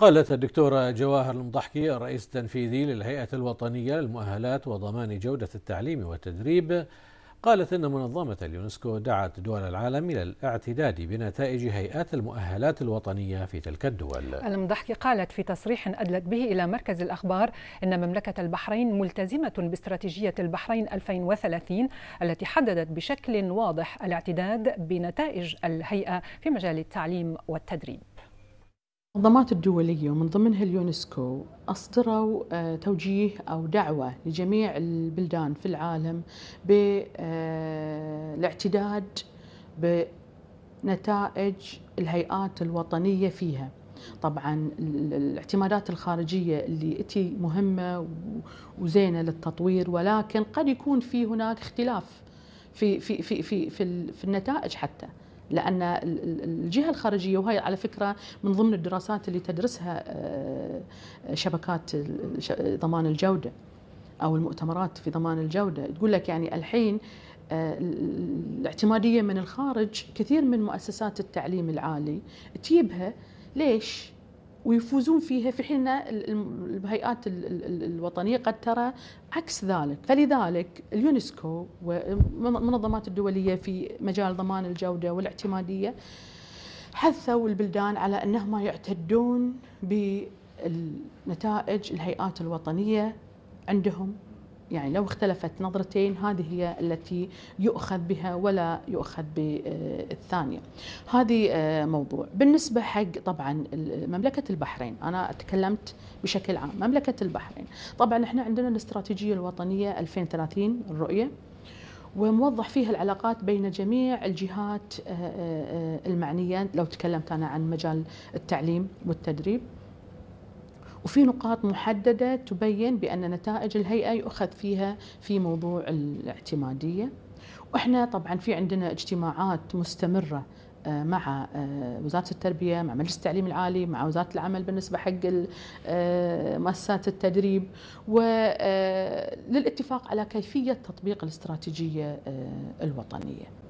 قالت الدكتورة جواهر المضحكي الرئيس التنفيذي للهيئة الوطنية للمؤهلات وضمان جودة التعليم والتدريب قالت إن منظمة اليونسكو دعت دول العالم إلى الاعتداد بنتائج هيئات المؤهلات الوطنية في تلك الدول المضحكي قالت في تصريح أدلت به إلى مركز الأخبار أن مملكة البحرين ملتزمة باستراتيجية البحرين 2030 التي حددت بشكل واضح الاعتداد بنتائج الهيئة في مجال التعليم والتدريب المنظمات الدولية ومن ضمنها اليونسكو أصدروا آه، توجيه أو دعوة لجميع البلدان في العالم بالاعتداد آه، بنتائج الهيئات الوطنية فيها طبعا الاعتمادات الخارجية اللي اتي مهمة وزينة للتطوير ولكن قد يكون في هناك اختلاف في, في, في, في, في, في النتائج حتى لان الجهه الخارجيه وهي على فكره من ضمن الدراسات اللي تدرسها آه، شبكات ضمان الجوده او المؤتمرات في ضمان الجوده تقول لك يعني الحين آه، الاعتماديه من الخارج كثير من مؤسسات التعليم العالي تجيبها ليش؟ ويفوزون فيها في حين الهيئات الوطنيه قد ترى عكس ذلك، فلذلك اليونسكو والمنظمات الدوليه في مجال ضمان الجوده والاعتماديه حثوا البلدان على انهم يعتدون بالنتائج الهيئات الوطنيه عندهم يعني لو اختلفت نظرتين هذه هي التي يؤخذ بها ولا يؤخذ بالثانية هذه آه، موضوع بالنسبة حق طبعا مملكة البحرين أنا تكلمت بشكل عام مملكة البحرين طبعا احنا عندنا الاستراتيجية الوطنية 2030 الرؤية وموضح فيها العلاقات بين جميع الجهات آه، آه، المعنية لو تكلمت أنا عن مجال التعليم والتدريب وفي نقاط محددة تبين بأن نتائج الهيئة يؤخذ فيها في موضوع الاعتمادية وإحنا طبعا في عندنا اجتماعات مستمرة آه، مع آه، وزارة التربية مع مجلس التعليم العالي مع وزارة العمل بالنسبة حق آه، مؤسسات التدريب وللاتفاق على كيفية تطبيق الاستراتيجية الوطنية